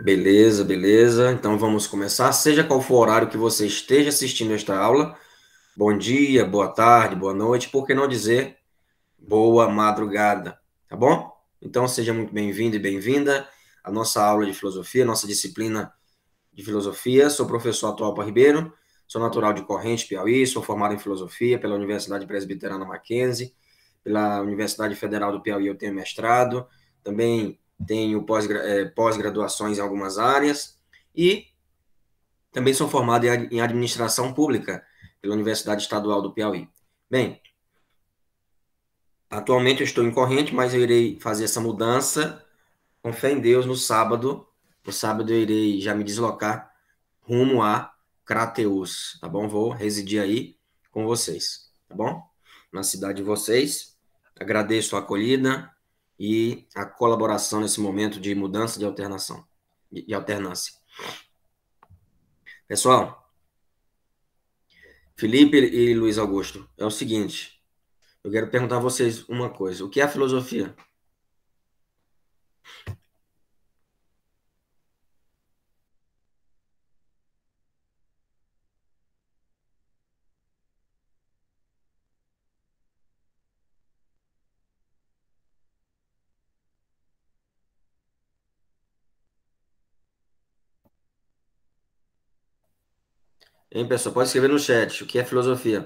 Beleza, beleza. Então vamos começar. Seja qual for o horário que você esteja assistindo esta aula, bom dia, boa tarde, boa noite, por que não dizer boa madrugada, tá bom? Então seja muito bem-vindo e bem-vinda à nossa aula de filosofia, nossa disciplina de filosofia. Sou professor Atualpa Ribeiro, sou natural de Corrente, Piauí, sou formado em filosofia pela Universidade Presbiterana Mackenzie, pela Universidade Federal do Piauí eu tenho mestrado, também tenho eh, pós-graduações pós em algumas áreas e também sou formado em administração pública pela Universidade Estadual do Piauí. Bem, atualmente eu estou em corrente, mas eu irei fazer essa mudança com fé em Deus no sábado. No sábado eu irei já me deslocar rumo a Crateus, tá bom? Vou residir aí com vocês, tá bom? Na cidade de vocês. Agradeço a acolhida, e a colaboração nesse momento de mudança de alternação, de alternância. Pessoal, Felipe e Luiz Augusto, é o seguinte, eu quero perguntar a vocês uma coisa. O que é a filosofia? Hein, pessoal? Pode escrever no chat o que é filosofia.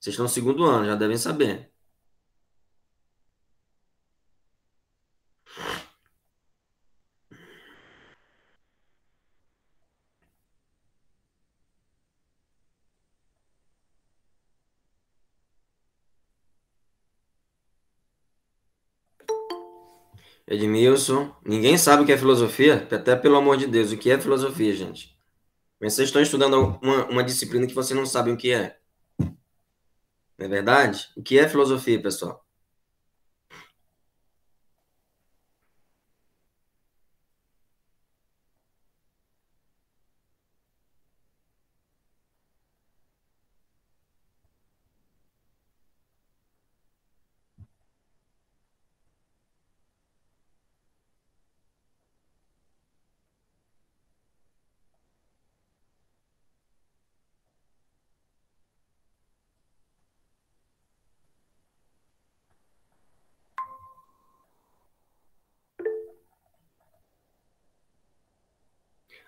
Vocês estão no segundo ano, já devem saber. Edmilson, ninguém sabe o que é filosofia? Até pelo amor de Deus, o que é filosofia, gente? Mas vocês estão estudando uma, uma disciplina que vocês não sabem o que é. Não é verdade? O que é filosofia, pessoal?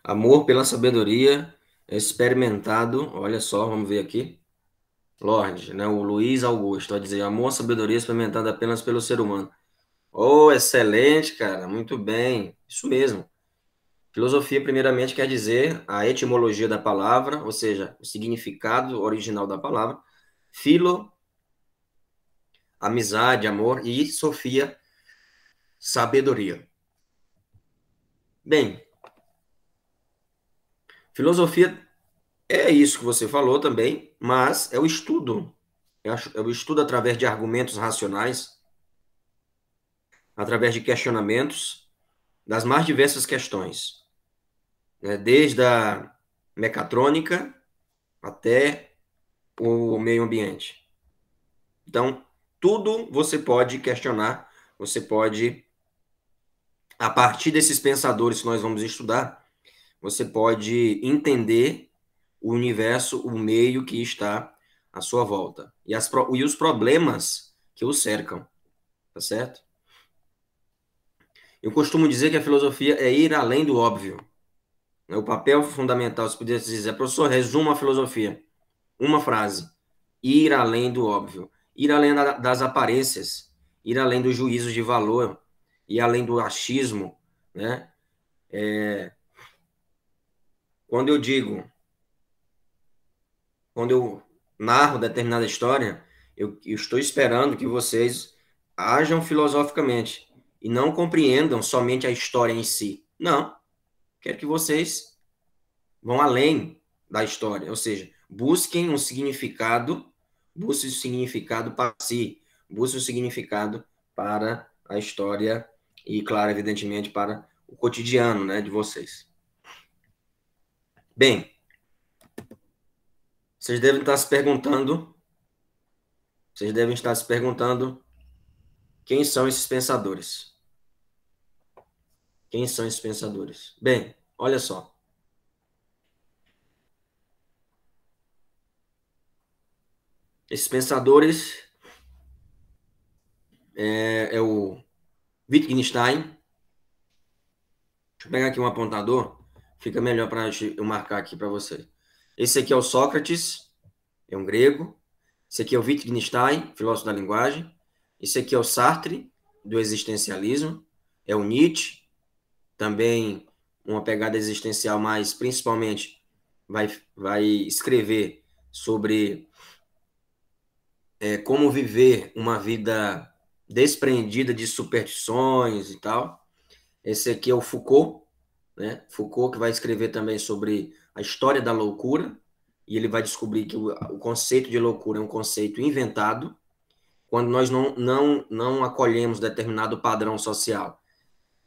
Amor pela sabedoria é experimentado. Olha só, vamos ver aqui. Lorde, né? O Luiz Augusto, a dizer, amor, sabedoria experimentada apenas pelo ser humano. Oh, excelente, cara, muito bem. Isso mesmo. Filosofia, primeiramente, quer dizer a etimologia da palavra, ou seja, o significado original da palavra. Filo, amizade, amor, e Sofia, sabedoria. Bem, Filosofia é isso que você falou também, mas é o estudo. É o estudo através de argumentos racionais, através de questionamentos das mais diversas questões, né? desde a mecatrônica até o meio ambiente. Então, tudo você pode questionar, você pode, a partir desses pensadores que nós vamos estudar, você pode entender o universo, o meio que está à sua volta e, as, e os problemas que o cercam, tá certo? Eu costumo dizer que a filosofia é ir além do óbvio. O papel fundamental, se pudesse dizer, professor, resuma a filosofia. Uma frase. Ir além do óbvio. Ir além da, das aparências. Ir além dos juízos de valor. Ir além do achismo. Né? É, quando eu digo, quando eu narro determinada história, eu, eu estou esperando que vocês ajam filosoficamente e não compreendam somente a história em si. Não. Quero que vocês vão além da história, ou seja, busquem um significado, busquem um significado para si, busquem um significado para a história e, claro, evidentemente, para o cotidiano né, de vocês. Bem, vocês devem estar se perguntando, vocês devem estar se perguntando quem são esses pensadores. Quem são esses pensadores? Bem, olha só. Esses pensadores é, é o Wittgenstein. Deixa eu pegar aqui um apontador fica melhor para eu marcar aqui para você. Esse aqui é o Sócrates, é um grego. Esse aqui é o Wittgenstein, filósofo da linguagem. Esse aqui é o Sartre, do existencialismo. É o Nietzsche, também uma pegada existencial, mas principalmente vai, vai escrever sobre é, como viver uma vida desprendida de superstições e tal. Esse aqui é o Foucault, né? Foucault que vai escrever também sobre a história da loucura e ele vai descobrir que o, o conceito de loucura é um conceito inventado quando nós não, não, não acolhemos determinado padrão social.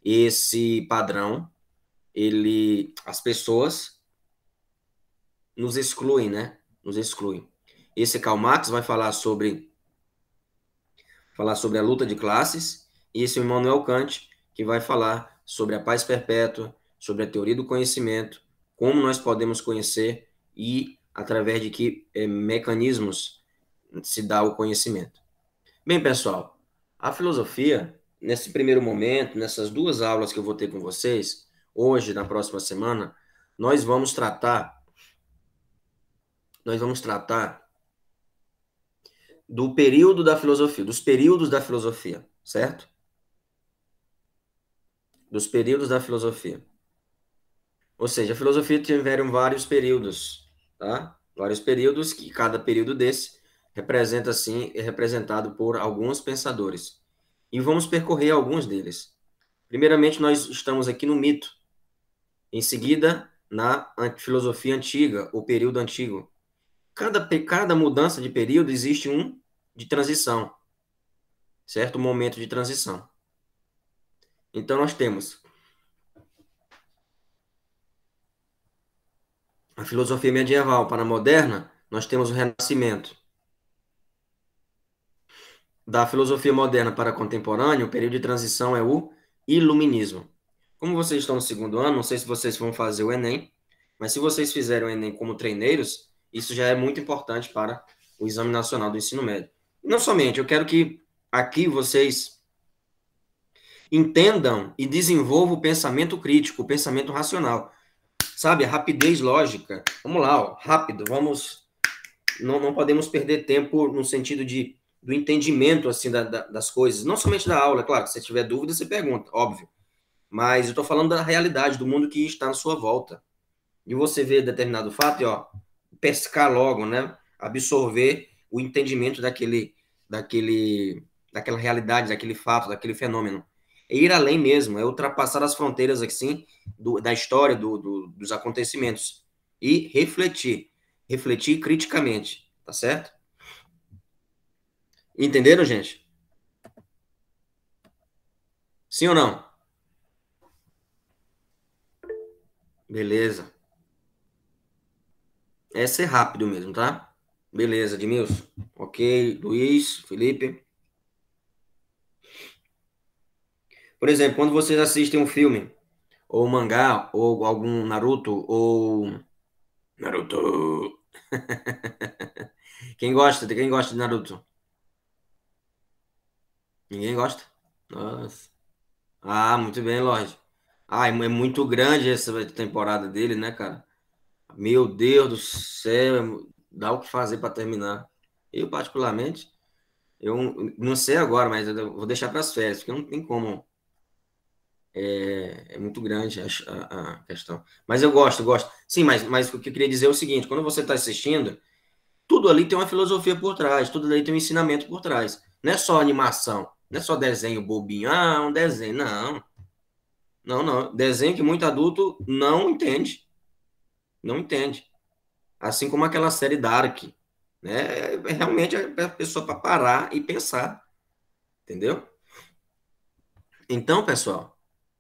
Esse padrão, ele, as pessoas nos excluem, né? Nos excluem. Esse Karl Marx vai falar sobre falar sobre a luta de classes e esse Immanuel Kant que vai falar sobre a paz perpétua, sobre a teoria do conhecimento, como nós podemos conhecer e através de que é, mecanismos se dá o conhecimento. Bem, pessoal, a filosofia, nesse primeiro momento, nessas duas aulas que eu vou ter com vocês, hoje, na próxima semana, nós vamos tratar nós vamos tratar do período da filosofia, dos períodos da filosofia, certo? Dos períodos da filosofia. Ou seja, a filosofia tiveram vários períodos, tá? Vários períodos que cada período desse representa assim, é representado por alguns pensadores. E vamos percorrer alguns deles. Primeiramente, nós estamos aqui no mito. Em seguida, na filosofia antiga, o período antigo. Cada, cada mudança de período existe um de transição, certo? Um momento de transição. Então, nós temos a filosofia medieval para a moderna, nós temos o Renascimento. Da filosofia moderna para a contemporânea, o período de transição é o Iluminismo. Como vocês estão no segundo ano, não sei se vocês vão fazer o Enem, mas se vocês fizerem o Enem como treineiros, isso já é muito importante para o Exame Nacional do Ensino Médio. não somente, eu quero que aqui vocês entendam e desenvolvam o pensamento crítico, o pensamento racional sabe, a rapidez lógica. Vamos lá, ó, rápido, vamos. Não, não podemos perder tempo no sentido de do entendimento assim da, da, das coisas, não somente da aula, é claro. Se tiver dúvida, você pergunta, óbvio. Mas eu estou falando da realidade do mundo que está na sua volta. E você vê determinado fato e ó, pescar logo, né? Absorver o entendimento daquele, daquele, daquela realidade, daquele fato, daquele fenômeno é ir além mesmo, é ultrapassar as fronteiras assim do, da história, do, do, dos acontecimentos e refletir, refletir criticamente, tá certo? Entenderam, gente? Sim ou não? Beleza. Essa é rápido mesmo, tá? Beleza, Edmilson. Ok, Luiz, Felipe. Por exemplo, quando vocês assistem um filme, ou um mangá, ou algum Naruto, ou. Naruto! quem gosta? Quem gosta de Naruto? Ninguém gosta? Nossa. Ah, muito bem, Lorde. Ah, é, é muito grande essa temporada dele, né, cara? Meu Deus do céu, é dá o que fazer para terminar. Eu, particularmente, eu não sei agora, mas eu vou deixar para as férias, porque não tem como é, é muito grande a, a, questão. Mas eu gosto, gosto. Sim, mas, mas o que eu queria dizer é o seguinte: quando você está assistindo, tudo ali tem uma filosofia por trás, tudo ali tem um ensinamento por trás. Não é só animação, não é só desenho bobinho. Ah, um desenho. Não. Não, não. Desenho que muito adulto não entende. Não entende. Assim como aquela série Dark. Né? É realmente é a pessoa para parar e pensar. Entendeu? Então, pessoal,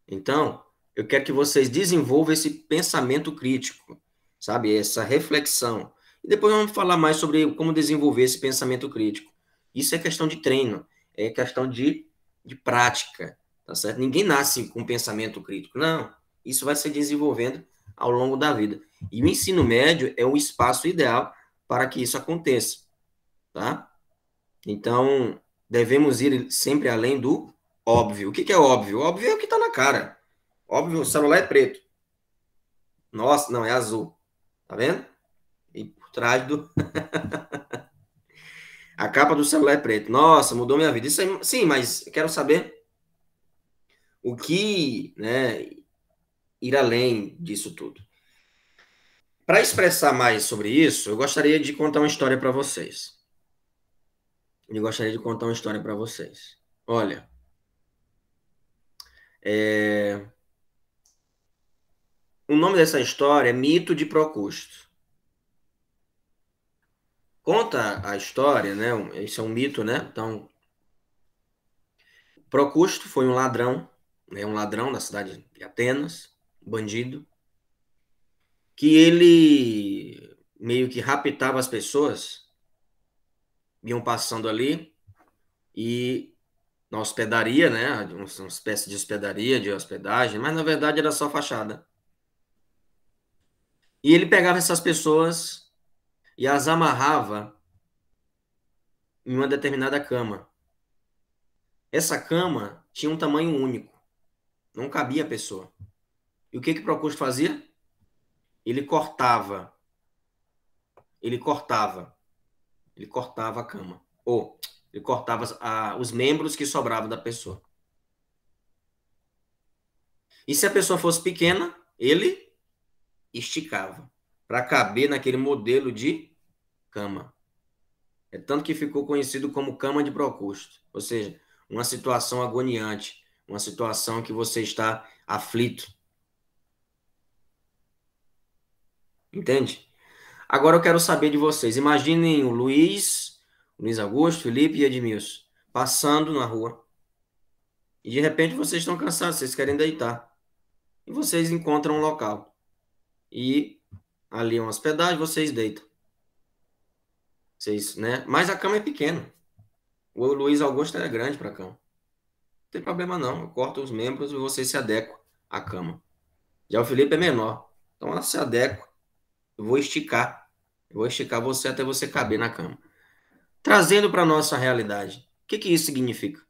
então, eu quero que vocês desenvolvam esse pensamento crítico, sabe? Essa reflexão. E depois vamos falar mais sobre como desenvolver esse pensamento crítico. Isso é questão de treino, é questão de, de prática, tá certo? Ninguém nasce com pensamento crítico, não. Isso vai se desenvolvendo ao longo da vida. E o ensino médio é o espaço ideal para que isso aconteça, tá? Então, devemos ir sempre além do Óbvio. O que, que é óbvio? Óbvio é o que está na cara. Óbvio, o celular é preto. Nossa, não, é azul. Tá vendo? E por trás do. a capa do celular é preto. Nossa, mudou minha vida. Isso aí, sim, mas quero saber o que, né, ir além disso tudo. Para expressar mais sobre isso, eu gostaria de contar uma história para vocês. Eu gostaria de contar uma história para vocês. Olha, é... O nome dessa história é Mito de Procusto. Conta a história, né? Esse é um mito, né? Então, Procusto foi um ladrão, né? um ladrão da cidade de Atenas, bandido, que ele meio que raptava as pessoas, iam passando ali, e uma hospedaria, né? Uma, uma espécie de hospedaria, de hospedagem, mas na verdade era só fachada. E ele pegava essas pessoas e as amarrava em uma determinada cama. Essa cama tinha um tamanho único, não cabia a pessoa. E o que que Procusto fazia? Ele cortava. Ele cortava. Ele cortava a cama. Ou oh, e cortava a, os membros que sobravam da pessoa. E se a pessoa fosse pequena, ele esticava para caber naquele modelo de cama. É tanto que ficou conhecido como cama de Procusto, ou seja, uma situação agoniante, uma situação que você está aflito. Entende? Agora eu quero saber de vocês. Imaginem o Luiz Luiz Augusto, Felipe e Edmilson, passando na rua. E de repente vocês estão cansados, vocês querem deitar. E vocês encontram um local. E ali é uma hospedagem, vocês deitam. Vocês, né? Mas a cama é pequena. O Luiz Augusto era grande para a cama. Não tem problema não, eu corto os membros e vocês se adequam à cama. Já o Felipe é menor. Então ela se adequa. Eu vou esticar. Eu vou esticar você até você caber na cama trazendo para a nossa realidade. O que, que isso significa?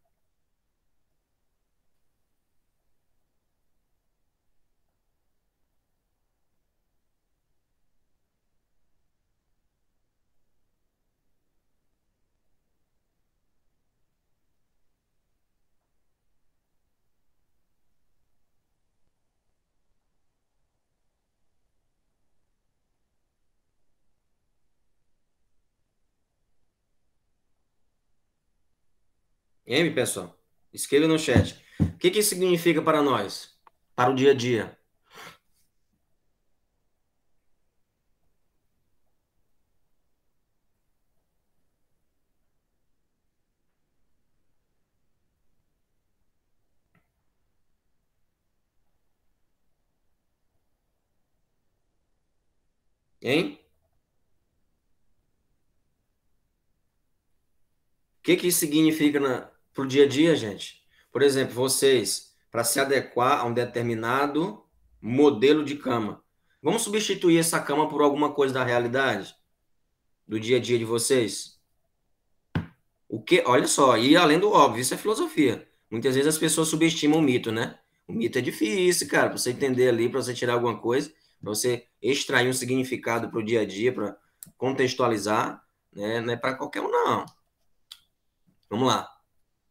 M, pessoal? Escreva no chat. O que, que isso significa para nós? Para o dia a dia? Hein? O que, que isso significa na, para o dia a dia, gente. Por exemplo, vocês, para se adequar a um determinado modelo de cama, vamos substituir essa cama por alguma coisa da realidade? Do dia a dia de vocês? O que? Olha só, e além do óbvio, isso é filosofia. Muitas vezes as pessoas subestimam o mito, né? O mito é difícil, cara, para você entender ali, para você tirar alguma coisa, para você extrair um significado para o dia a dia, para contextualizar, né? Não é para qualquer um, não. Vamos lá.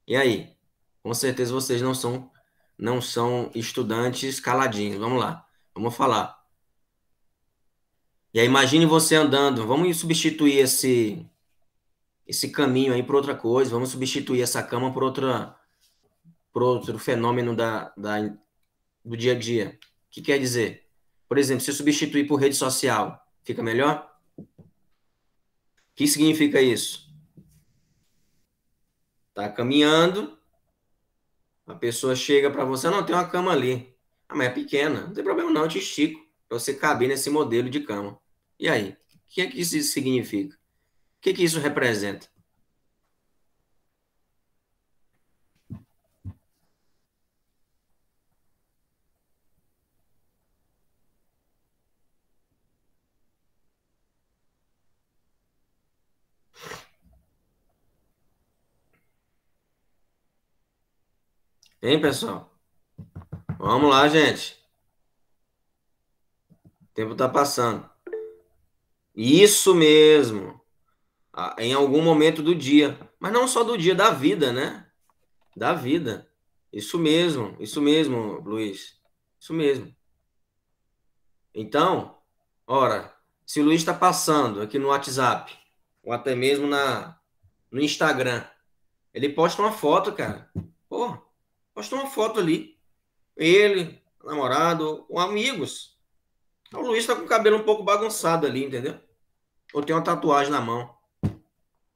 E aí? Com certeza vocês não são não são estudantes caladinhos. Vamos lá. Vamos falar. E aí imagine você andando, vamos substituir esse esse caminho aí por outra coisa, vamos substituir essa cama por outra por outro fenômeno da, da do dia a dia. O que quer dizer? Por exemplo, se substituir por rede social, fica melhor? O que significa isso? Tá caminhando, a pessoa chega para você, não, tem uma cama ali. Ah, mas é pequena. Não tem problema não, eu te estico para você caber nesse modelo de cama. E aí? O que é que isso significa? O que, é que isso representa? Hein, pessoal? Vamos lá, gente. O tempo tá passando. Isso mesmo. Ah, em algum momento do dia. Mas não só do dia, da vida, né? Da vida. Isso mesmo, isso mesmo, Luiz. Isso mesmo. Então, ora, se o Luiz está passando aqui no WhatsApp, ou até mesmo na, no Instagram, ele posta uma foto, cara. Porra. Postou uma foto ali. Ele, namorado, com amigos. O Luiz tá com o cabelo um pouco bagunçado ali, entendeu? Ou tem uma tatuagem na mão.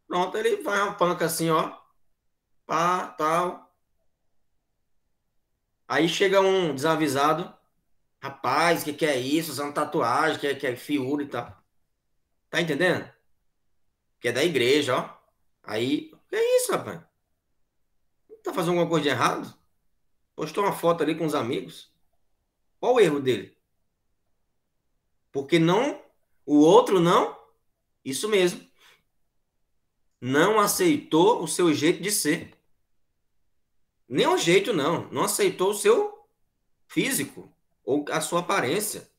Pronto, ele vai uma panca assim, ó. Pá, tal. Aí chega um desavisado. Rapaz, o que, que é isso? Usando tatuagem, que, que é fiura e tal. Tá entendendo? Que é da igreja, ó. Aí, o que é isso, rapaz? Tá fazendo alguma coisa de errado? Postou uma foto ali com os amigos. Qual o erro dele? Porque não, o outro não, isso mesmo. Não aceitou o seu jeito de ser. Nem jeito, não. Não aceitou o seu físico ou a sua aparência.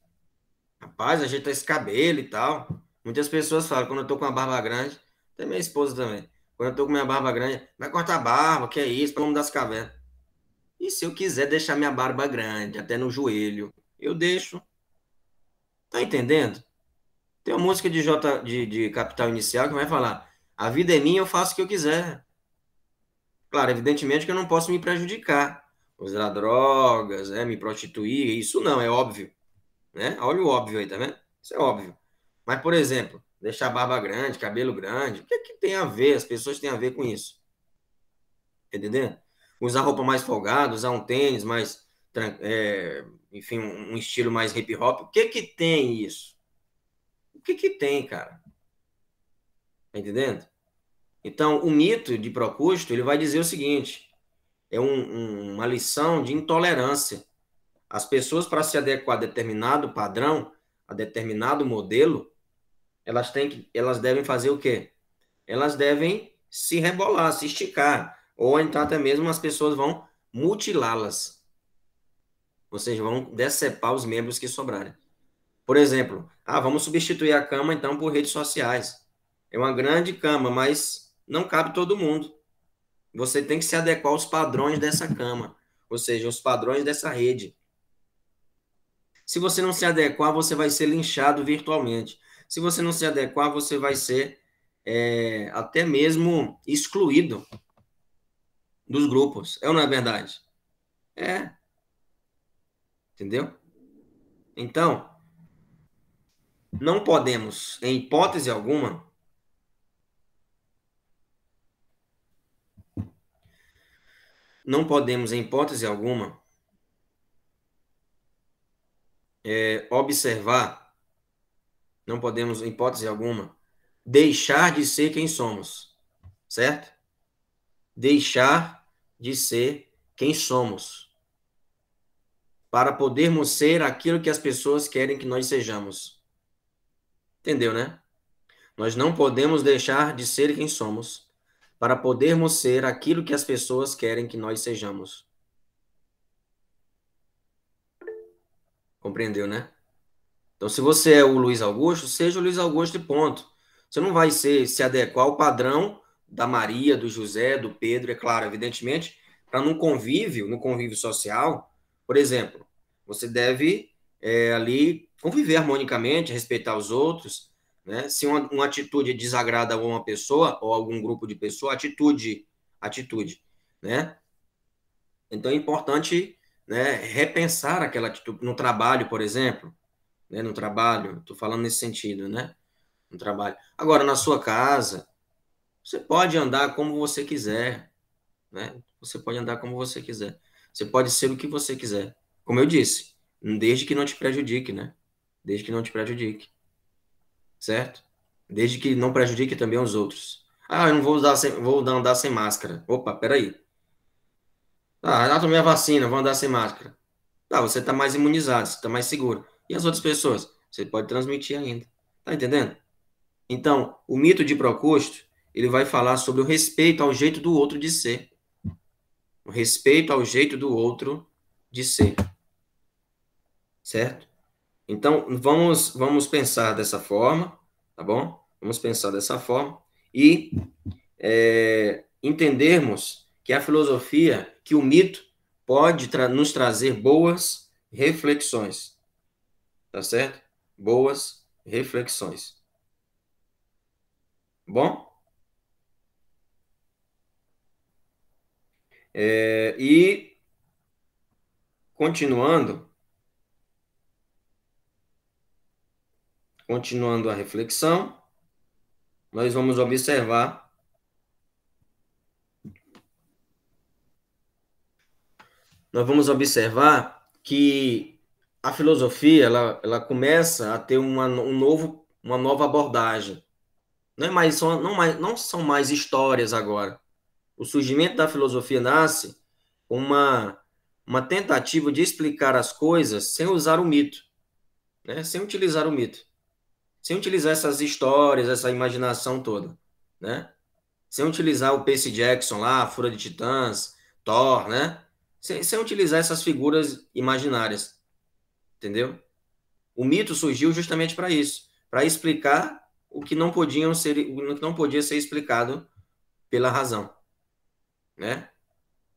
Rapaz, ajeita tá esse cabelo e tal. Muitas pessoas falam, quando eu tô com a barba grande, tem minha esposa também. Quando eu tô com minha barba grande, vai cortar a barba, que é isso, pelo nome das cavernas. E se eu quiser deixar minha barba grande, até no joelho, eu deixo. Tá entendendo? Tem uma música de, J, de, de Capital Inicial que vai falar: a vida é minha, eu faço o que eu quiser. Claro, evidentemente que eu não posso me prejudicar, usar drogas, né, me prostituir, isso não, é óbvio. Né? Olha o óbvio aí, tá vendo? Isso é óbvio. Mas, por exemplo, deixar a barba grande, cabelo grande, o que, é que tem a ver? As pessoas têm a ver com isso. Tá entendendo? usar roupa mais folgada, usar um tênis mais, é, enfim, um estilo mais hip hop. O que que tem isso? O que que tem, cara? Tá entendendo? Então, o mito de Procusto, ele vai dizer o seguinte, é um, um, uma lição de intolerância. As pessoas, para se adequar a determinado padrão, a determinado modelo, elas, têm que, elas devem fazer o quê? Elas devem se rebolar, se esticar, ou então até mesmo as pessoas vão mutilá-las. Ou seja, vão decepar os membros que sobrarem. Por exemplo, ah, vamos substituir a cama então por redes sociais. É uma grande cama, mas não cabe todo mundo. Você tem que se adequar aos padrões dessa cama, ou seja, os padrões dessa rede. Se você não se adequar, você vai ser linchado virtualmente. Se você não se adequar, você vai ser é, até mesmo excluído dos grupos. É ou não é verdade? É. Entendeu? Então, não podemos, em hipótese alguma, não podemos, em hipótese alguma, é, observar, não podemos, em hipótese alguma, deixar de ser quem somos, certo? Deixar de ser quem somos, para podermos ser aquilo que as pessoas querem que nós sejamos. Entendeu, né? Nós não podemos deixar de ser quem somos para podermos ser aquilo que as pessoas querem que nós sejamos. Compreendeu, né? Então, se você é o Luiz Augusto, seja o Luiz Augusto e ponto. Você não vai ser, se adequar ao padrão da Maria, do José, do Pedro, é claro, evidentemente, para num convívio, no convívio social, por exemplo, você deve é, ali conviver harmonicamente, respeitar os outros, né? Se uma, uma atitude desagrada a uma pessoa ou algum grupo de pessoa, atitude, atitude, né? Então é importante, né, repensar aquela atitude no trabalho, por exemplo, né, no trabalho, estou falando nesse sentido, né? No trabalho. Agora na sua casa, você pode andar como você quiser, né? Você pode andar como você quiser. Você pode ser o que você quiser. Como eu disse, desde que não te prejudique, né? Desde que não te prejudique. Certo? Desde que não prejudique também os outros. Ah, eu não vou usar sem, vou andar sem máscara. Opa, peraí. Ah, já tomei a vacina, vou andar sem máscara. Tá, ah, você está mais imunizado, você está mais seguro. E as outras pessoas? Você pode transmitir ainda. Tá entendendo? Então, o mito de Procusto ele vai falar sobre o respeito ao jeito do outro de ser. O respeito ao jeito do outro de ser. Certo? Então, vamos, vamos pensar dessa forma, tá bom? Vamos pensar dessa forma e é, entendermos que a filosofia, que o mito, pode tra nos trazer boas reflexões. Tá certo? Boas reflexões. Bom? É, e, continuando, continuando a reflexão, nós vamos observar nós vamos observar que a filosofia ela, ela começa a ter uma, um novo, uma nova abordagem. Não, é mais, não, mais, não são mais histórias agora. O surgimento da filosofia nasce uma uma tentativa de explicar as coisas sem usar o mito, né? Sem utilizar o mito, sem utilizar essas histórias, essa imaginação toda, né? Sem utilizar o Percy Jackson lá, Fura de Titãs, Thor, né? Sem, sem utilizar essas figuras imaginárias, entendeu? O mito surgiu justamente para isso, para explicar o que não podiam ser, o que não podia ser explicado pela razão né?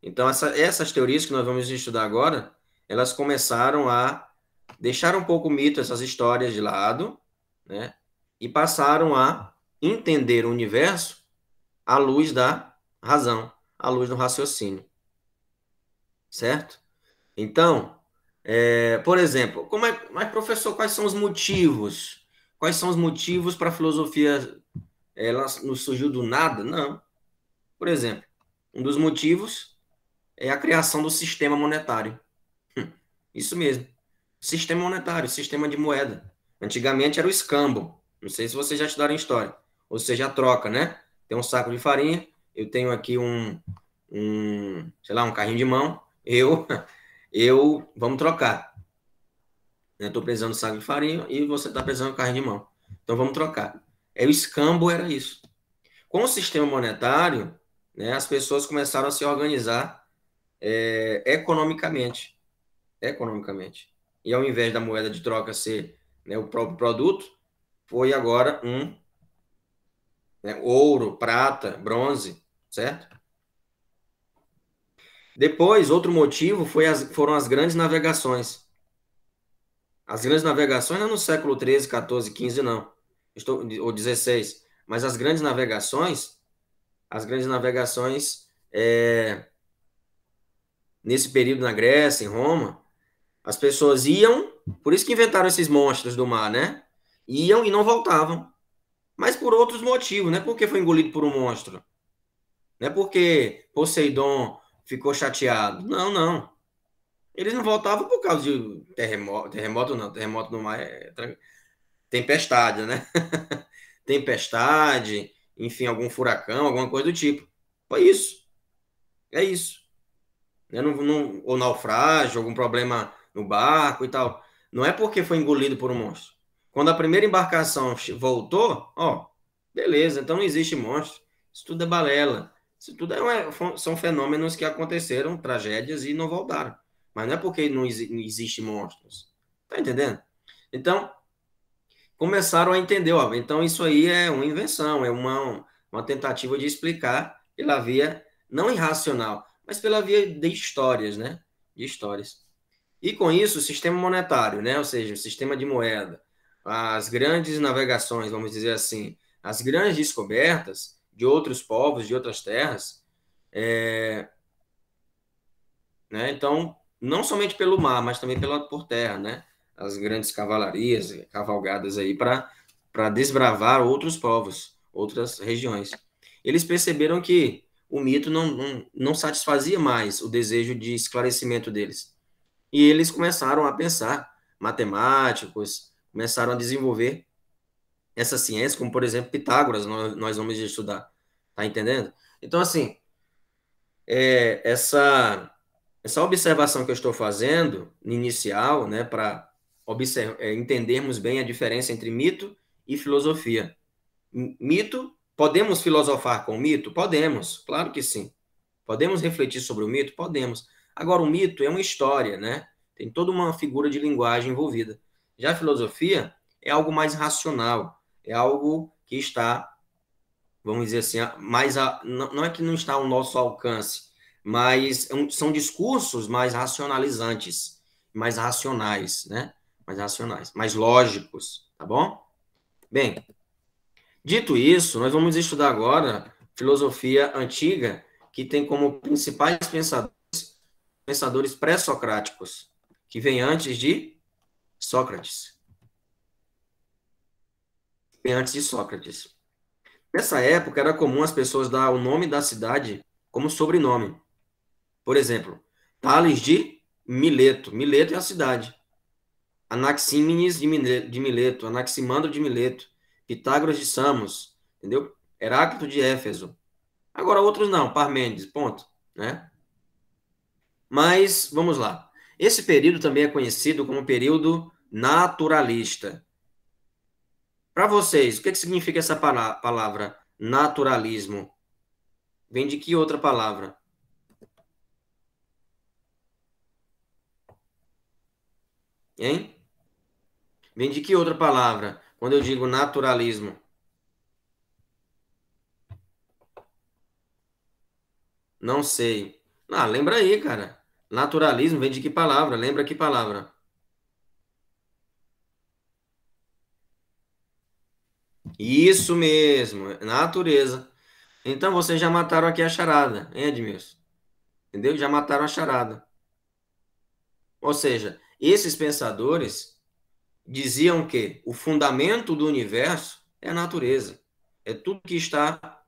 Então, essa, essas teorias que nós vamos estudar agora, elas começaram a deixar um pouco o mito, essas histórias de lado, né? E passaram a entender o universo à luz da razão, à luz do raciocínio. Certo? Então, é, por exemplo, como é, mas professor, quais são os motivos? Quais são os motivos para a filosofia ela nos surgiu do nada? Não. Por exemplo, um dos motivos é a criação do sistema monetário. Hum, isso mesmo. Sistema monetário, sistema de moeda. Antigamente era o escambo. Não sei se vocês já estudaram história. Ou seja, a troca, né? Tem um saco de farinha, eu tenho aqui um, um sei lá, um carrinho de mão. Eu, eu, vamos trocar. eu Estou precisando de saco de farinha e você está precisando de carrinho de mão. Então vamos trocar. É o escambo era isso. Com o sistema monetário, né, as pessoas começaram a se organizar é, economicamente, economicamente. E ao invés da moeda de troca ser né, o próprio produto, foi agora um né, ouro, prata, bronze, certo? Depois, outro motivo foi as, foram as grandes navegações. As grandes navegações não é no século 13, 14, 15 não. Estou, ou 16. Mas as grandes navegações as grandes navegações é, nesse período na Grécia, em Roma, as pessoas iam, por isso que inventaram esses monstros do mar, né? Iam e não voltavam. Mas por outros motivos, não é porque foi engolido por um monstro. Não é porque Poseidon ficou chateado. Não, não. Eles não voltavam por causa de terremoto, terremoto não, terremoto no mar é tempestade, né? tempestade, enfim, algum furacão, alguma coisa do tipo. Foi isso. É isso. Né? Não, não, ou naufrágio, algum problema no barco e tal. Não é porque foi engolido por um monstro. Quando a primeira embarcação voltou, ó, beleza, então não existe monstro. Isso tudo é balela. Isso tudo é uma, são fenômenos que aconteceram, tragédias e não voltaram. Mas não é porque não, não existe monstros. Tá entendendo? Então, começaram a entender, ó, então isso aí é uma invenção, é uma, uma tentativa de explicar pela via não irracional, mas pela via de histórias, né? De histórias. E com isso, o sistema monetário, né? Ou seja, o sistema de moeda, as grandes navegações, vamos dizer assim, as grandes descobertas de outros povos, de outras terras, é... né? Então, não somente pelo mar, mas também pela por terra, né? as grandes cavalarias, eh, cavalgadas aí para desbravar outros povos, outras regiões. Eles perceberam que o mito não, não, não satisfazia mais o desejo de esclarecimento deles. E eles começaram a pensar, matemáticos, começaram a desenvolver essa ciência, como por exemplo Pitágoras, nós, nós vamos estudar. Tá entendendo? Então, assim, é, essa, essa observação que eu estou fazendo, inicial, né, para é, entendermos bem a diferença entre mito e filosofia. Mito, podemos filosofar com o mito? Podemos, claro que sim. Podemos refletir sobre o mito? Podemos. Agora, o mito é uma história, né? Tem toda uma figura de linguagem envolvida. Já a filosofia é algo mais racional, é algo que está, vamos dizer assim, mais a, não, não é que não está ao nosso alcance, mas é são discursos mais racionalizantes, mais racionais, né? mais racionais, mais lógicos, tá bom? Bem, dito isso, nós vamos estudar agora filosofia antiga, que tem como principais pensadores, pensadores pré-socráticos, que vem antes de Sócrates. Vem antes de Sócrates. Nessa época era comum as pessoas dar o nome da cidade como sobrenome. Por exemplo, Tales de Mileto. Mileto é a cidade. Anaxímenes de Mileto, Anaximandro de Mileto, Pitágoras de Samos, entendeu? Heráclito de Éfeso. Agora outros não, Parmênides, ponto, né? Mas vamos lá. Esse período também é conhecido como período naturalista. Para vocês, o que, que significa essa palavra naturalismo? Vem de que outra palavra? Hein? Vem de que outra palavra? Quando eu digo naturalismo. Não sei. Ah, lembra aí, cara. Naturalismo vem de que palavra? Lembra que palavra? Isso mesmo, natureza. Então vocês já mataram aqui a charada, hein, Edmilson? Entendeu? Já mataram a charada. Ou seja, esses pensadores diziam que o fundamento do universo é a natureza, é tudo que está.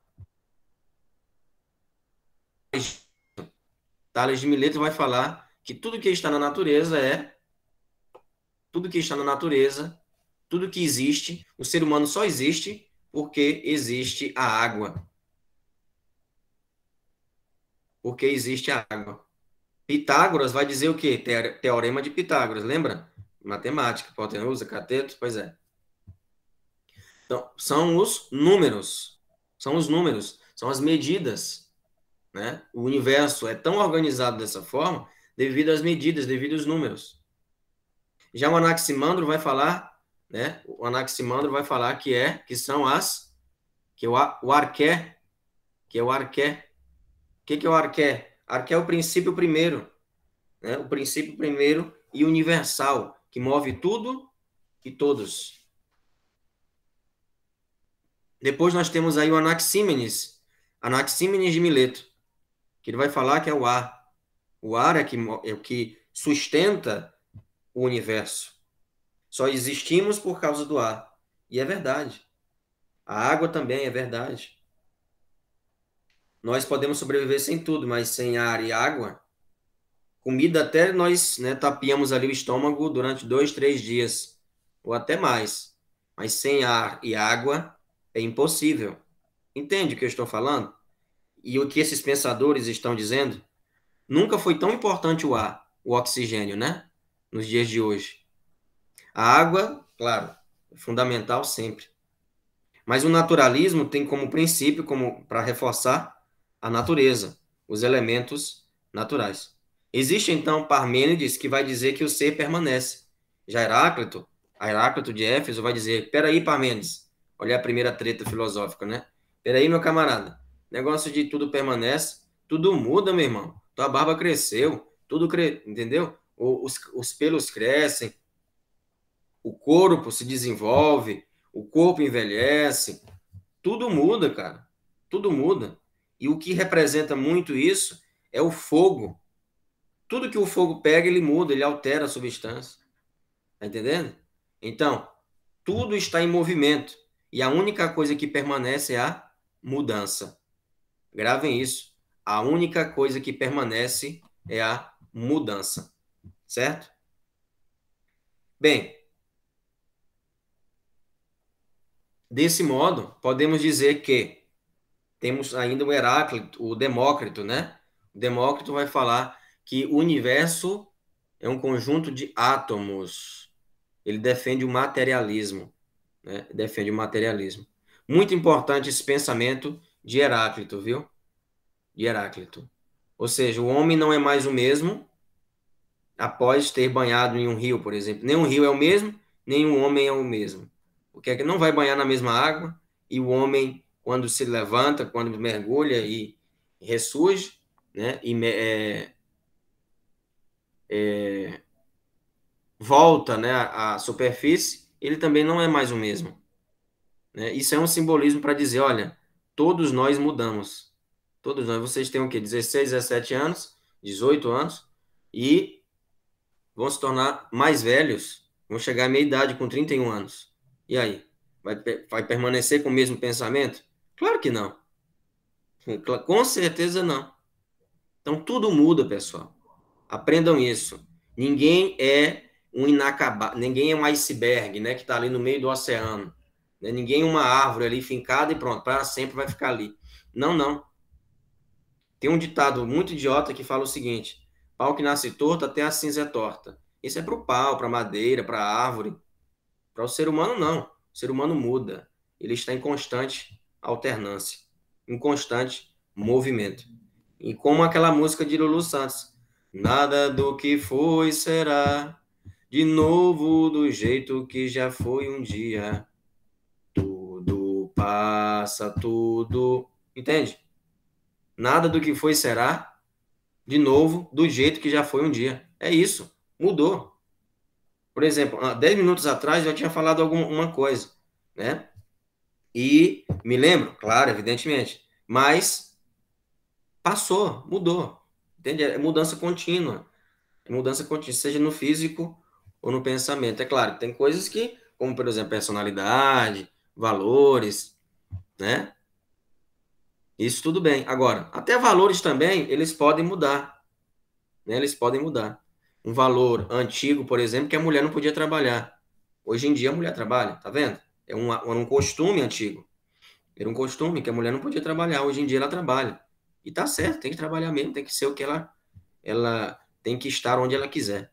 Tales de Mileto vai falar que tudo que está na natureza é. Tudo que está na natureza, tudo que existe, o ser humano só existe porque existe a água. Porque existe a água. Pitágoras vai dizer o quê? Teorema de Pitágoras, lembra? Matemática, hipotenusa, cateto, pois é. Então, são os números. São os números, são as medidas. Né? O universo é tão organizado dessa forma devido às medidas, devido aos números. Já o Anaximandro vai falar, né? O Anaximandro vai falar que é, que são as, que é o, o arqué, que é o arqué. O que, que é o arqué? Arqué é o princípio primeiro, né? O princípio primeiro e universal que move tudo e todos. Depois nós temos aí o Anaxímenes, Anaxímenes de Mileto, que ele vai falar que é o ar. O ar é, que, é o que sustenta o universo. Só existimos por causa do ar. E é verdade. A água também é verdade. Nós podemos sobreviver sem tudo, mas sem ar e água, comida até nós né, tapiamos ali o estômago durante dois, três dias, ou até mais. Mas sem ar e água é impossível. Entende o que eu estou falando? E o que esses pensadores estão dizendo? Nunca foi tão importante o ar, o oxigênio, né? Nos dias de hoje. A água, claro, é fundamental sempre. Mas o naturalismo tem como princípio, como para reforçar a natureza, os elementos naturais. Existe então Parmênides que vai dizer que o ser permanece. Já Heráclito, Heráclito de Éfeso vai dizer: peraí, Parmênides, olha a primeira treta filosófica, né? Peraí, meu camarada, negócio de tudo permanece, tudo muda, meu irmão. Tua barba cresceu, tudo cre... entendeu? Os, os pelos crescem, o corpo se desenvolve, o corpo envelhece, tudo muda, cara. Tudo muda. E o que representa muito isso é o fogo tudo que o fogo pega, ele muda, ele altera a substância. Tá entendendo? Então, tudo está em movimento. E a única coisa que permanece é a mudança. Gravem isso. A única coisa que permanece é a mudança. Certo? Bem, desse modo, podemos dizer que temos ainda o Heráclito, o Demócrito, né? O Demócrito vai falar que o universo é um conjunto de átomos. Ele defende o materialismo, né? Defende o materialismo. Muito importante esse pensamento de Heráclito, viu? De Heráclito. Ou seja, o homem não é mais o mesmo após ter banhado em um rio, por exemplo. Nem um rio é o mesmo, nem um homem é o mesmo. O que é que não vai banhar na mesma água e o homem quando se levanta, quando mergulha e ressurge, né? E é, é, volta né, à superfície, ele também não é mais o mesmo. Né? Isso é um simbolismo para dizer, olha, todos nós mudamos. Todos nós, vocês têm o quê? 16, 17 anos, 18 anos, e vão se tornar mais velhos, vão chegar à meia idade com 31 anos. E aí? Vai, vai permanecer com o mesmo pensamento? Claro que não. Com certeza não. Então tudo muda, pessoal. Aprendam isso. Ninguém é um inacabado, ninguém é um iceberg, né, que está ali no meio do oceano. Né? Ninguém é uma árvore ali fincada e pronto, para sempre vai ficar ali. Não, não. Tem um ditado muito idiota que fala o seguinte: pau que nasce torto até a cinza é torta. Isso é para o pau, para madeira, para árvore. Para o ser humano, não. O ser humano muda. Ele está em constante alternância, em constante movimento. E como aquela música de Lulu Santos, Nada do que foi será de novo do jeito que já foi um dia. Tudo passa, tudo. Entende? Nada do que foi será de novo do jeito que já foi um dia. É isso. Mudou. Por exemplo, há 10 minutos atrás eu já tinha falado alguma coisa, né? E me lembro, claro, evidentemente, mas passou, mudou. Entende? É mudança contínua. É mudança contínua, seja no físico ou no pensamento. É claro, tem coisas que, como por exemplo, personalidade, valores, né? Isso tudo bem. Agora, até valores também, eles podem mudar. Né? Eles podem mudar. Um valor antigo, por exemplo, que a mulher não podia trabalhar. Hoje em dia a mulher trabalha, tá vendo? É um, um costume antigo. Era um costume que a mulher não podia trabalhar. Hoje em dia ela trabalha. E tá certo, tem que trabalhar mesmo, tem que ser o que ela, ela tem que estar onde ela quiser.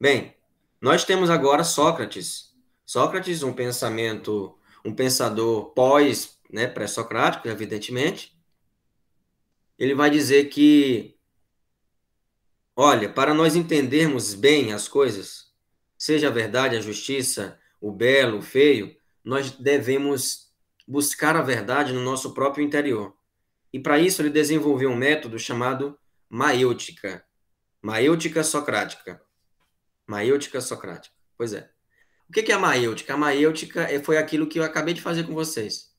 Bem, nós temos agora Sócrates. Sócrates, um pensamento, um pensador pós, né, pré-socrático, evidentemente. Ele vai dizer que olha, para nós entendermos bem as coisas, seja a verdade, a justiça, o belo, o feio, nós devemos buscar a verdade no nosso próprio interior. E para isso ele desenvolveu um método chamado maêutica. Maêutica socrática. Maêutica socrática. Pois é. O que é a maêutica? A maêutica é, foi aquilo que eu acabei de fazer com vocês.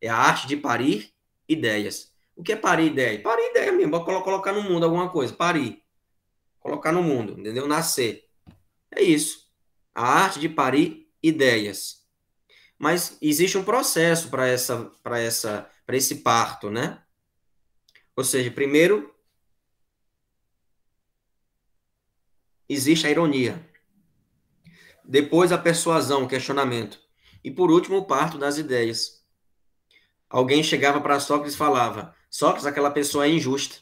É a arte de parir ideias. O que é parir ideia? Parir ideia mesmo. Colocar no mundo alguma coisa. Parir. Colocar no mundo, entendeu? Nascer. É isso. A arte de parir ideias. Mas existe um processo para essa, pra essa para esse parto, né? Ou seja, primeiro existe a ironia. Depois a persuasão, o questionamento. E por último, o parto das ideias. Alguém chegava para Sócrates e falava: Sócrates, aquela pessoa é injusta.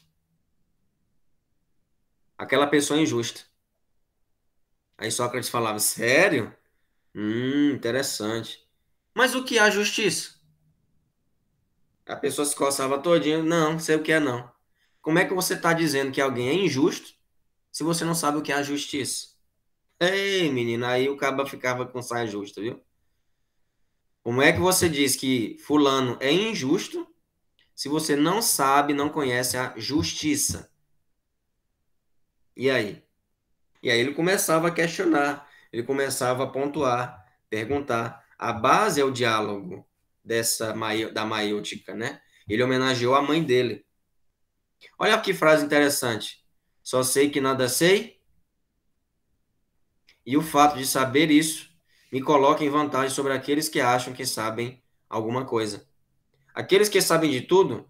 Aquela pessoa é injusta. Aí Sócrates falava: Sério? Hum, interessante. Mas o que é a justiça? A pessoa se coçava todinha. Não, sei o que é não. Como é que você está dizendo que alguém é injusto se você não sabe o que é a justiça? Ei, menina, aí o caba ficava com saia justa, viu? Como é que você diz que fulano é injusto se você não sabe, não conhece a justiça? E aí? E aí ele começava a questionar, ele começava a pontuar, perguntar. A base é o diálogo dessa da Maiútica, né? Ele homenageou a mãe dele. Olha que frase interessante. Só sei que nada sei. E o fato de saber isso me coloca em vantagem sobre aqueles que acham que sabem alguma coisa. Aqueles que sabem de tudo,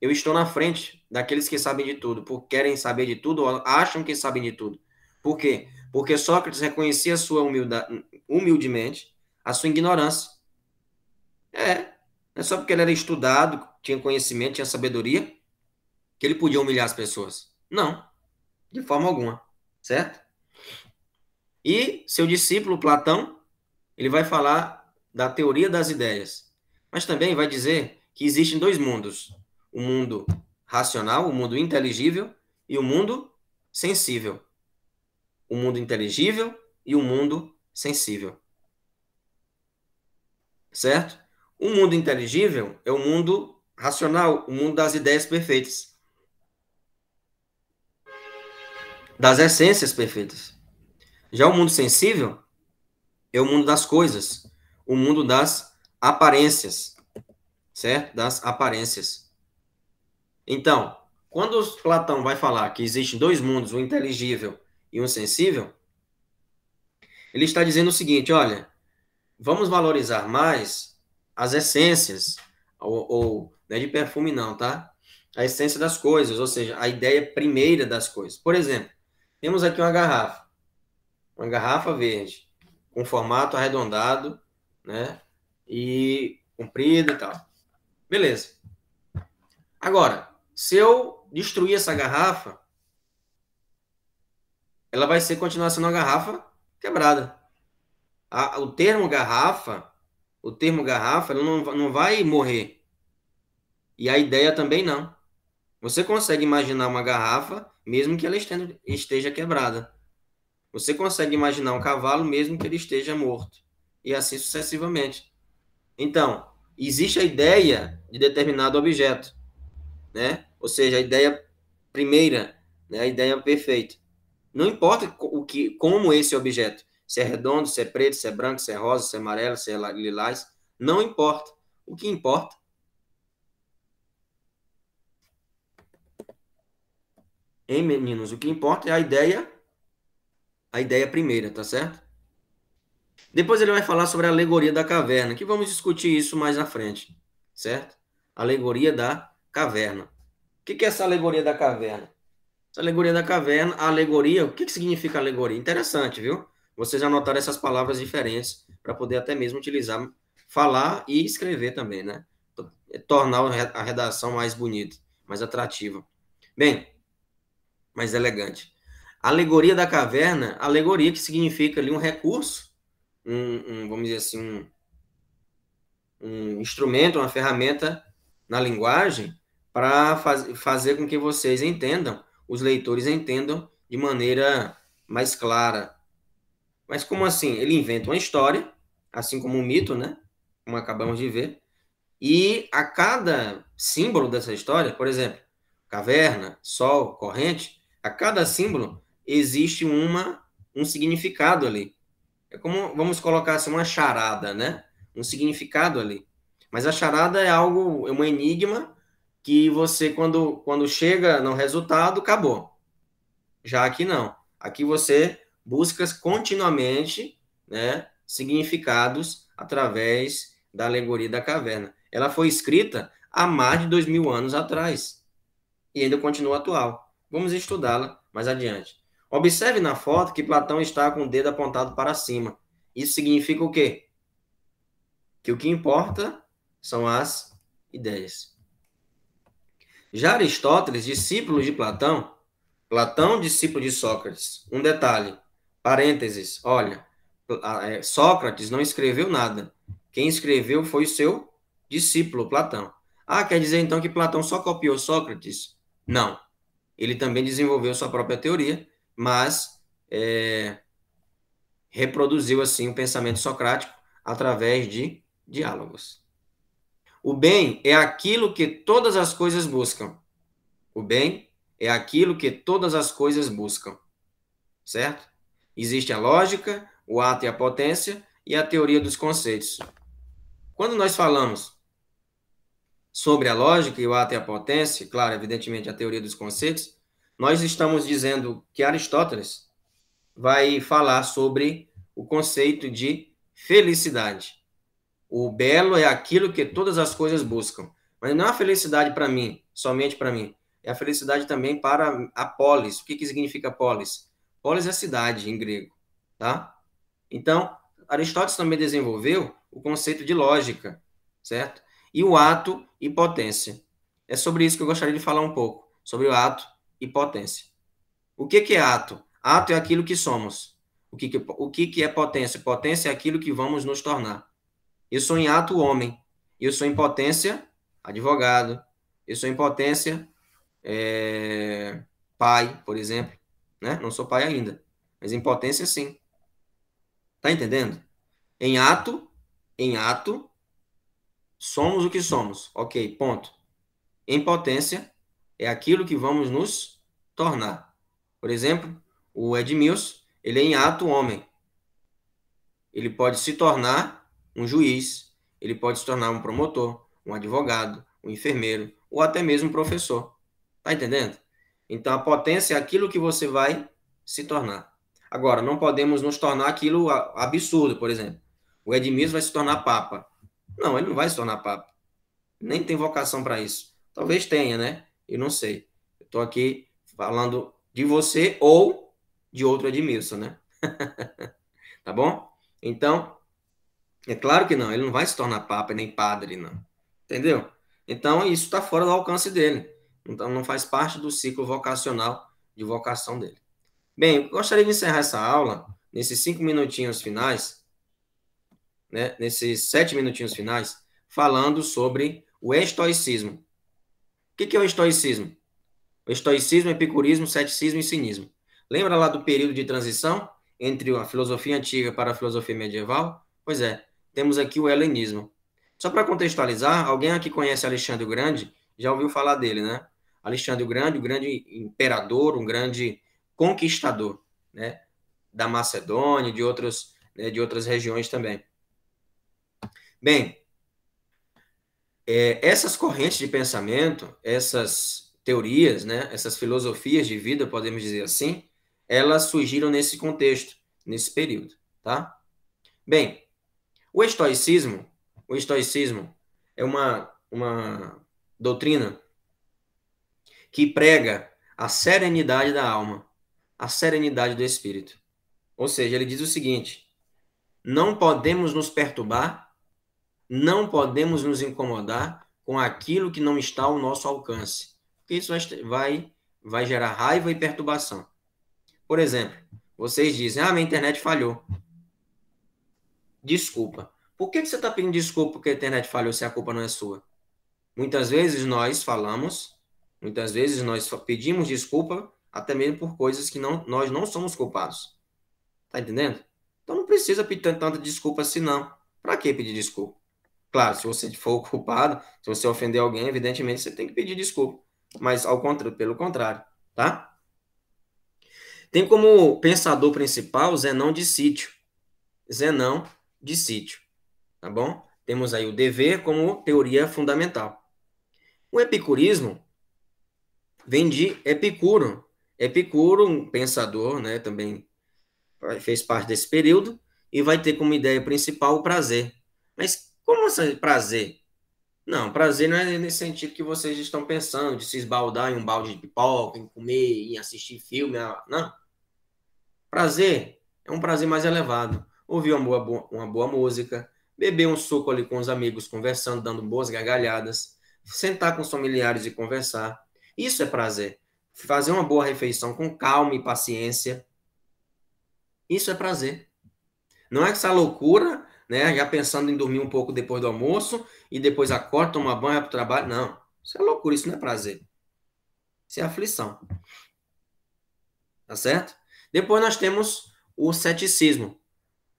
eu estou na frente daqueles que sabem de tudo, porque querem saber de tudo ou acham que sabem de tudo. Por quê? Porque Sócrates reconhecia sua humildade, humildemente a sua ignorância é. É só porque ele era estudado, tinha conhecimento, tinha sabedoria, que ele podia humilhar as pessoas. Não. De forma alguma. Certo? E seu discípulo, Platão, ele vai falar da teoria das ideias. Mas também vai dizer que existem dois mundos: o mundo racional, o mundo inteligível, e o mundo sensível. O mundo inteligível e o mundo sensível. Certo? O mundo inteligível é o mundo racional, o mundo das ideias perfeitas. Das essências perfeitas. Já o mundo sensível é o mundo das coisas, o mundo das aparências, certo? Das aparências. Então, quando Platão vai falar que existem dois mundos, o inteligível e o sensível, ele está dizendo o seguinte, olha, vamos valorizar mais as essências, ou, ou não é de perfume não, tá? A essência das coisas, ou seja, a ideia primeira das coisas. Por exemplo, temos aqui uma garrafa, uma garrafa verde, com formato arredondado, né? E comprido e tal. Beleza. Agora, se eu destruir essa garrafa, ela vai ser continuar sendo uma garrafa quebrada. A, o termo garrafa o termo garrafa não, não vai morrer. E a ideia também não. Você consegue imaginar uma garrafa, mesmo que ela esteja quebrada. Você consegue imaginar um cavalo, mesmo que ele esteja morto. E assim sucessivamente. Então, existe a ideia de determinado objeto. Né? Ou seja, a ideia primeira, né? a ideia perfeita. Não importa o que, como esse objeto se é redondo, se é preto, se é branco, se é rosa, se é amarelo, se é lilás, não importa. O que importa Hein, meninos? O que importa é a ideia, a ideia primeira, tá certo? Depois ele vai falar sobre a alegoria da caverna, que vamos discutir isso mais à frente, certo? alegoria da caverna. O que é essa alegoria da caverna? Essa alegoria da caverna, a alegoria, o que significa alegoria? Interessante, viu? vocês anotarem essas palavras diferentes para poder até mesmo utilizar, falar e escrever também, né? É, tornar a redação mais bonita, mais atrativa. Bem, mais elegante. A alegoria da caverna, alegoria que significa ali um recurso, um, um vamos dizer assim, um, um instrumento, uma ferramenta na linguagem para faz, fazer com que vocês entendam, os leitores entendam de maneira mais clara, mas como assim? Ele inventa uma história, assim como um mito, né? Como acabamos de ver. E a cada símbolo dessa história, por exemplo, caverna, sol, corrente, a cada símbolo existe uma um significado ali. É como vamos colocar assim uma charada, né? Um significado ali. Mas a charada é algo, é um enigma que você quando quando chega no resultado acabou. Já aqui não. Aqui você buscas continuamente né, significados através da alegoria da caverna. Ela foi escrita há mais de dois mil anos atrás e ainda continua atual. Vamos estudá-la mais adiante. Observe na foto que Platão está com o dedo apontado para cima. Isso significa o quê? Que o que importa são as ideias. Já Aristóteles, discípulo de Platão, Platão, discípulo de Sócrates. Um detalhe: Parênteses, olha, é, Sócrates não escreveu nada. Quem escreveu foi o seu discípulo, Platão. Ah, quer dizer então que Platão só copiou Sócrates? Não. Ele também desenvolveu sua própria teoria, mas é, reproduziu assim o pensamento socrático através de diálogos. O bem é aquilo que todas as coisas buscam. O bem é aquilo que todas as coisas buscam. Certo? Existe a lógica, o ato e a potência e a teoria dos conceitos. Quando nós falamos sobre a lógica e o ato e a potência, claro, evidentemente a teoria dos conceitos, nós estamos dizendo que Aristóteles vai falar sobre o conceito de felicidade. O belo é aquilo que todas as coisas buscam, mas não é a felicidade para mim, somente para mim. É a felicidade também para a polis. O que, que significa polis? polis é cidade em grego, tá? Então, Aristóteles também desenvolveu o conceito de lógica, certo? E o ato e potência. É sobre isso que eu gostaria de falar um pouco, sobre o ato e potência. O que, que é ato? Ato é aquilo que somos. O que, que, o que, que é potência? Potência é aquilo que vamos nos tornar. Eu sou em ato homem. Eu sou em potência advogado. Eu sou em potência é, pai, por exemplo né? Não sou pai ainda. Mas em potência, sim. Tá entendendo? Em ato, em ato, somos o que somos. Ok, ponto. Em potência, é aquilo que vamos nos tornar. Por exemplo, o Edmilson, ele é em ato homem. Ele pode se tornar um juiz, ele pode se tornar um promotor, um advogado, um enfermeiro ou até mesmo um professor. Tá entendendo? Então, a potência é aquilo que você vai se tornar. Agora, não podemos nos tornar aquilo absurdo, por exemplo. O Edmilson vai se tornar papa. Não, ele não vai se tornar papa. Nem tem vocação para isso. Talvez tenha, né? Eu não sei. Eu estou aqui falando de você ou de outro Edmilson, né? tá bom? Então, é claro que não. Ele não vai se tornar papa nem padre, não. Entendeu? Então, isso está fora do alcance dele. Então não faz parte do ciclo vocacional de vocação dele. Bem, gostaria de encerrar essa aula nesses cinco minutinhos finais, né, nesses sete minutinhos finais, falando sobre o estoicismo. O que é o estoicismo? O estoicismo, epicurismo, ceticismo e cinismo. Lembra lá do período de transição entre a filosofia antiga para a filosofia medieval? Pois é, temos aqui o helenismo. Só para contextualizar, alguém aqui conhece Alexandre o Grande? Já ouviu falar dele, né? Alexandre o Grande, o grande imperador, um grande conquistador, né? Da Macedônia, de outros, né, de outras regiões também. Bem, é, essas correntes de pensamento, essas teorias, né, essas filosofias de vida, podemos dizer assim, elas surgiram nesse contexto, nesse período, tá? Bem, o estoicismo, o estoicismo é uma, uma doutrina que prega a serenidade da alma, a serenidade do espírito. Ou seja, ele diz o seguinte: não podemos nos perturbar, não podemos nos incomodar com aquilo que não está ao nosso alcance, porque isso vai, vai gerar raiva e perturbação. Por exemplo, vocês dizem: ah, minha internet falhou. Desculpa. Por que, que você está pedindo desculpa porque a internet falhou se a culpa não é sua? Muitas vezes nós falamos Muitas vezes nós só pedimos desculpa até mesmo por coisas que não, nós não somos culpados. Tá entendendo? Então não precisa pedir tanta desculpa assim, não. Para que pedir desculpa? Claro, se você for culpado, se você ofender alguém, evidentemente você tem que pedir desculpa. Mas ao contrário, pelo contrário, tá? Tem como pensador principal Zenão de Sítio. Zenão de Sítio, tá bom? Temos aí o dever como teoria fundamental. O epicurismo vendi Epicuro. Epicuro, um pensador, né, também fez parte desse período e vai ter como ideia principal o prazer. Mas como assim prazer? Não, prazer não é nesse sentido que vocês estão pensando, de se esbaldar em um balde de pipoca, em comer, em assistir filme. Ah, não. Prazer é um prazer mais elevado. Ouvir uma boa, uma boa música, beber um suco ali com os amigos, conversando, dando boas gargalhadas, sentar com os familiares e conversar, isso é prazer. Fazer uma boa refeição com calma e paciência. Isso é prazer. Não é essa é loucura, né? Já pensando em dormir um pouco depois do almoço e depois acorda, toma banho, para pro trabalho. Não. Isso é loucura, isso não é prazer. Isso é aflição. Tá certo? Depois nós temos o ceticismo.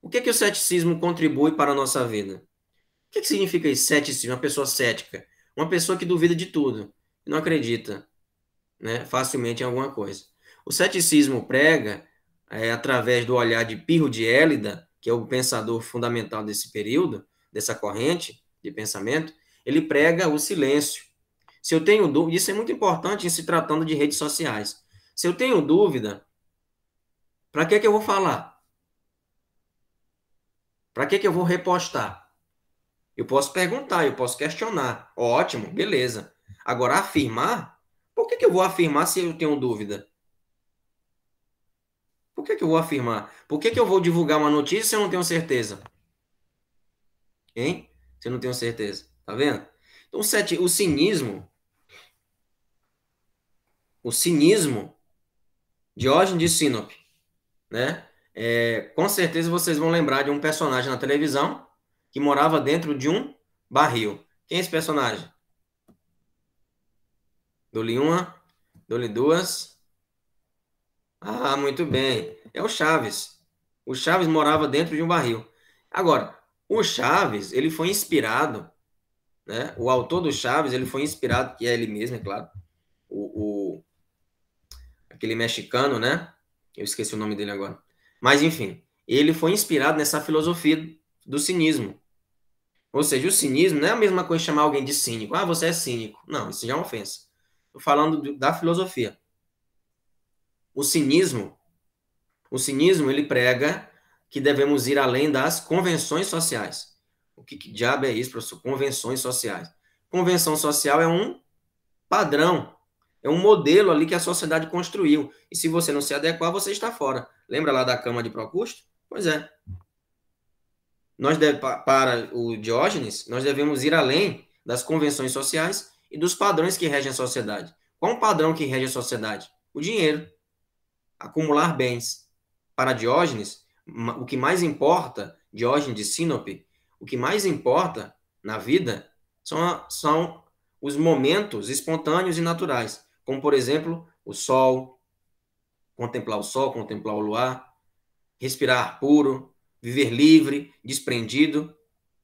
O que, que o ceticismo contribui para a nossa vida? O que, que significa isso, ceticismo? Uma pessoa cética. Uma pessoa que duvida de tudo e não acredita né, facilmente em alguma coisa. O ceticismo prega, é, através do olhar de Pirro de Élida, que é o pensador fundamental desse período, dessa corrente de pensamento, ele prega o silêncio. Se eu tenho dúvida, isso é muito importante em se tratando de redes sociais. Se eu tenho dúvida, para que, que eu vou falar? Para que, que eu vou repostar? Eu posso perguntar, eu posso questionar. Ótimo, beleza. Agora, afirmar? Por que, que eu vou afirmar se eu tenho dúvida? Por que, que eu vou afirmar? Por que, que eu vou divulgar uma notícia se eu não tenho certeza? Hein? Se eu não tenho certeza. Tá vendo? Então, sete, o cinismo. O cinismo. Diógenes de Sinope. Né? É, com certeza vocês vão lembrar de um personagem na televisão que morava dentro de um barril. Quem é esse personagem? Dou-lhe uma, dou-lhe duas. Ah, muito bem. É o Chaves. O Chaves morava dentro de um barril. Agora, o Chaves, ele foi inspirado, né? O autor do Chaves, ele foi inspirado, que é ele mesmo, é claro. O, o aquele mexicano, né? Eu esqueci o nome dele agora. Mas enfim, ele foi inspirado nessa filosofia do cinismo. Ou seja, o cinismo não é a mesma coisa chamar alguém de cínico. Ah, você é cínico. Não, isso já é uma ofensa falando da filosofia. O cinismo, o cinismo ele prega que devemos ir além das convenções sociais. O que, que diabo é isso, professor? Convenções sociais. Convenção social é um padrão, é um modelo ali que a sociedade construiu. E se você não se adequar, você está fora. Lembra lá da cama de Procusto? Pois é. Nós deve, para o Diógenes, nós devemos ir além das convenções sociais e dos padrões que regem a sociedade. Qual é padrão que rege a sociedade? O dinheiro. Acumular bens. Para Diógenes, o que mais importa, Diógenes de Sinope, o que mais importa na vida são, a, são os momentos espontâneos e naturais, como, por exemplo, o sol, contemplar o sol, contemplar o luar, respirar puro, viver livre, desprendido.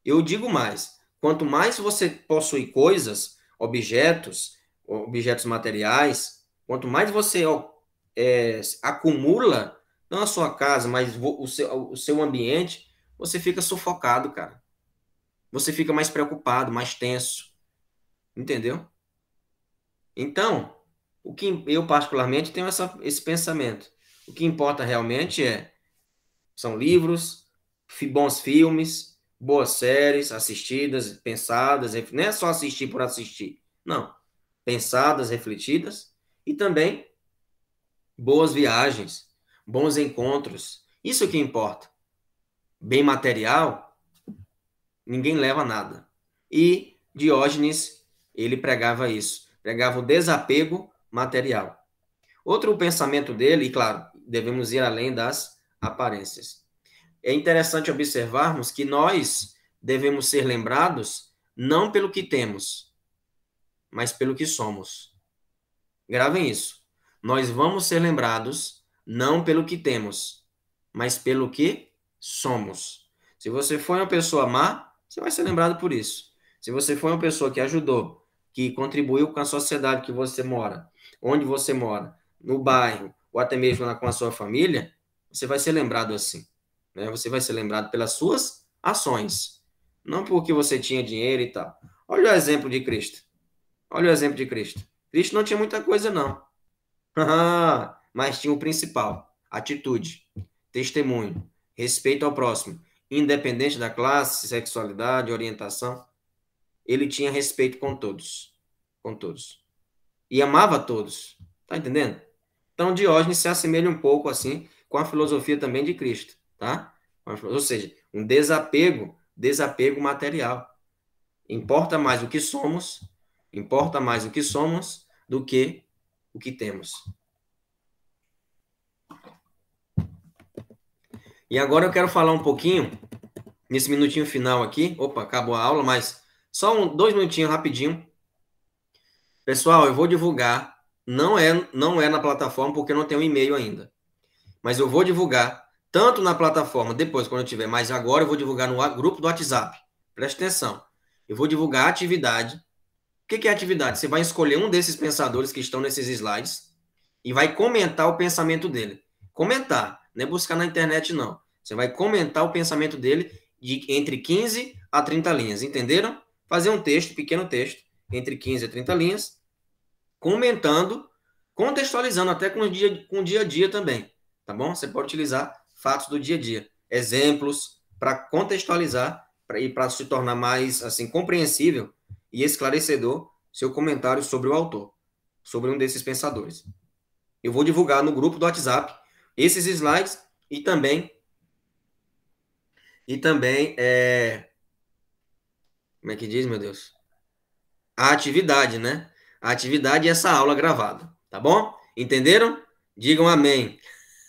Eu digo mais: quanto mais você possui coisas, objetos, objetos materiais, quanto mais você é, acumula, não a sua casa, mas o seu, o seu ambiente, você fica sufocado, cara. Você fica mais preocupado, mais tenso. Entendeu? Então, o que eu particularmente tenho essa, esse pensamento. O que importa realmente é são livros, bons filmes, boas séries assistidas, pensadas, não é só assistir por assistir, não. Pensadas, refletidas e também boas viagens, bons encontros. Isso que importa. Bem material, ninguém leva nada. E Diógenes, ele pregava isso, pregava o desapego material. Outro pensamento dele, e claro, devemos ir além das aparências é interessante observarmos que nós devemos ser lembrados não pelo que temos, mas pelo que somos. Gravem isso. Nós vamos ser lembrados não pelo que temos, mas pelo que somos. Se você foi uma pessoa má, você vai ser lembrado por isso. Se você foi uma pessoa que ajudou, que contribuiu com a sociedade que você mora, onde você mora, no bairro, ou até mesmo com a sua família, você vai ser lembrado assim. Né? Você vai ser lembrado pelas suas ações, não porque você tinha dinheiro e tal. Olha o exemplo de Cristo. Olha o exemplo de Cristo. Cristo não tinha muita coisa, não. Mas tinha o principal: atitude, testemunho, respeito ao próximo. Independente da classe, sexualidade, orientação, ele tinha respeito com todos. Com todos. E amava todos. Tá entendendo? Então, Diógenes se assemelha um pouco assim com a filosofia também de Cristo tá? Ou seja, um desapego, desapego material. Importa mais o que somos, importa mais o que somos do que o que temos. E agora eu quero falar um pouquinho, nesse minutinho final aqui. Opa, acabou a aula, mas só um, dois minutinhos rapidinho. Pessoal, eu vou divulgar. Não é, não é na plataforma porque eu não tenho e-mail ainda. Mas eu vou divulgar tanto na plataforma, depois, quando eu tiver, mas agora eu vou divulgar no grupo do WhatsApp. Preste atenção. Eu vou divulgar a atividade. O que é atividade? Você vai escolher um desses pensadores que estão nesses slides e vai comentar o pensamento dele. Comentar, não é buscar na internet, não. Você vai comentar o pensamento dele de entre 15 a 30 linhas, entenderam? Fazer um texto, pequeno texto, entre 15 a 30 linhas, comentando, contextualizando até com o dia, com o dia a dia também, tá bom? Você pode utilizar fatos do dia a dia, exemplos para contextualizar pra, e para se tornar mais assim compreensível e esclarecedor seu comentário sobre o autor, sobre um desses pensadores. Eu vou divulgar no grupo do WhatsApp esses slides e também e também é, como é que diz, meu Deus? A atividade, né? A atividade é essa aula gravada, tá bom? Entenderam? Digam amém.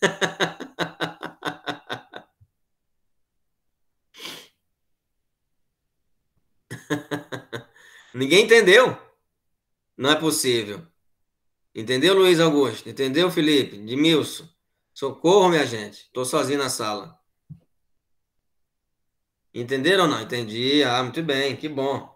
Ninguém entendeu. Não é possível. Entendeu, Luiz Augusto? Entendeu, Felipe? Edmilson? Socorro, minha gente. Estou sozinho na sala. Entenderam ou não? Entendi. Ah, muito bem. Que bom.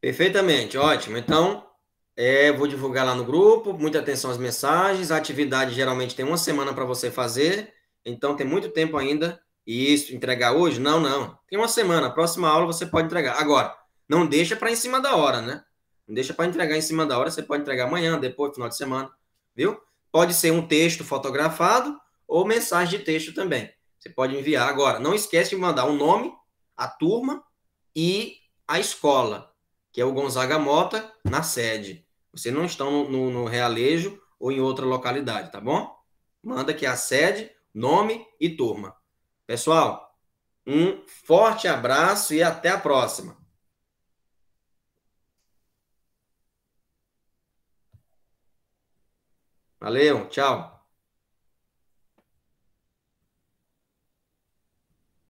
Perfeitamente, ótimo. Então, é, vou divulgar lá no grupo, muita atenção às mensagens. A atividade geralmente tem uma semana para você fazer, então tem muito tempo ainda. E isso, entregar hoje? Não, não. Tem uma semana, a próxima aula você pode entregar. Agora, não deixa para em cima da hora, né? Não deixa para entregar em cima da hora, você pode entregar amanhã, depois, final de semana, viu? Pode ser um texto fotografado ou mensagem de texto também. Você pode enviar agora. Não esquece de mandar o nome, a turma e a escola que é o Gonzaga Mota, na sede. Vocês não estão no, no Realejo ou em outra localidade, tá bom? Manda aqui a sede, nome e turma. Pessoal, um forte abraço e até a próxima. Valeu, tchau.